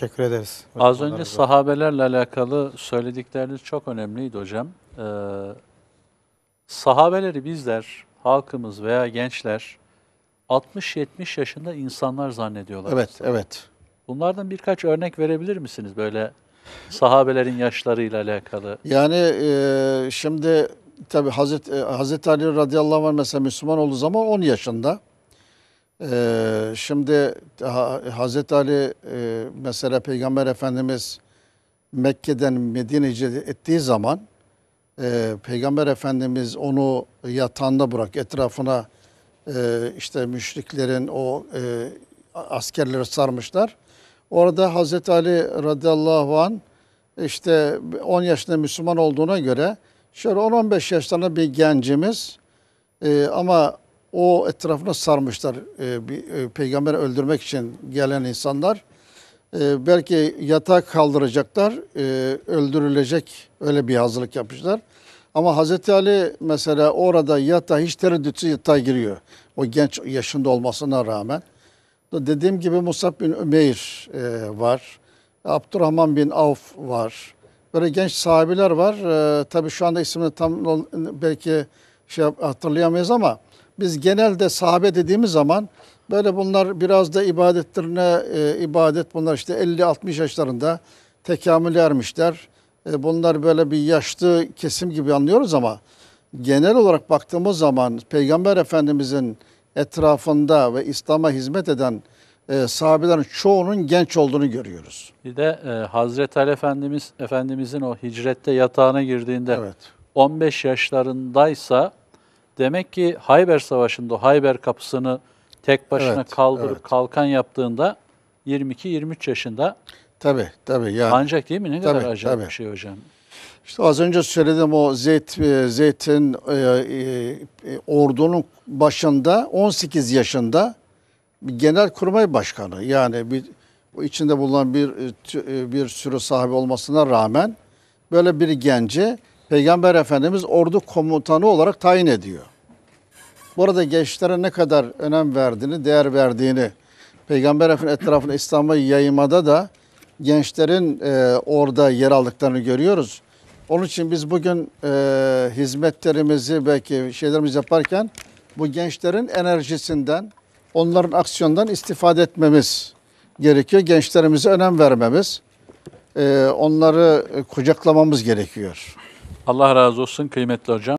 Teşekkür ederiz. Az önce sahabelerle alakalı söyledikleriniz çok önemliydi hocam. Ee, sahabeleri bizler, halkımız veya gençler 60-70 yaşında insanlar zannediyorlar. Evet, aslında. evet. Bunlardan birkaç örnek verebilir misiniz böyle sahabelerin yaşlarıyla alakalı? Yani e, şimdi tabii Hazreti, e, Hazreti Ali radıyallahu anh mesela Müslüman olduğu zaman 10 yaşında. Ee, şimdi Hazreti Ali e, mesela Peygamber Efendimiz Mekke'den Medine'ye ettiği zaman e, Peygamber Efendimiz onu yatağında bırak etrafına e, işte müşriklerin o e, askerleri sarmışlar. Orada Hazreti Ali radıyallahu an işte 10 yaşında Müslüman olduğuna göre şöyle 10-15 yaşlarında bir gencimiz e, ama o etrafına sarmışlar e, bir, e, peygamberi öldürmek için gelen insanlar. E, belki yatağa kaldıracaklar, e, öldürülecek öyle bir hazırlık yapmışlar. Ama Hazreti Ali mesela orada yatağa hiç tereddütsüz yatağa giriyor. O genç yaşında olmasına rağmen. Dediğim gibi Musab bin Ümeyr e, var. Abdurrahman bin Avf var. Böyle genç sahabiler var. E, tabii şu anda ismini tam belki şey hatırlayamayız ama biz genelde sahabe dediğimiz zaman böyle bunlar biraz da ibadetlerine e, ibadet bunlar işte 50-60 yaşlarında tekamül ermişler. E, bunlar böyle bir yaşlı kesim gibi anlıyoruz ama genel olarak baktığımız zaman Peygamber Efendimizin etrafında ve İslam'a hizmet eden e, sahabelerin çoğunun genç olduğunu görüyoruz. Bir de e, Hazreti Ali Efendimiz Efendimizin o hicrette yatağına girdiğinde evet. 15 yaşlarındaysa Demek ki Hayber Savaşı'nda Hayber kapısını tek başına evet, kaldırıp evet. kalkan yaptığında 22-23 yaşında. Tabii tabii. Yani. Ancak değil mi? Ne tabii, kadar acayip bir şey hocam. İşte az önce söyledim o Zeyt, e, Zeyt'in e, e, e, ordunun başında 18 yaşında genel kurmay başkanı yani bir içinde bulunan bir e, bir sürü sahibi olmasına rağmen böyle bir genci Peygamber Efendimiz ordu komutanı olarak tayin ediyor. Bu arada gençlere ne kadar önem verdiğini, değer verdiğini, Peygamber Efendimiz etrafını İslamı yaymada da gençlerin e, orada yer aldıklarını görüyoruz. Onun için biz bugün e, hizmetlerimizi belki şeylerimizi yaparken bu gençlerin enerjisinden, onların aksiyondan istifade etmemiz gerekiyor. Gençlerimize önem vermemiz, e, onları kucaklamamız gerekiyor. Allah razı olsun kıymetli hocam.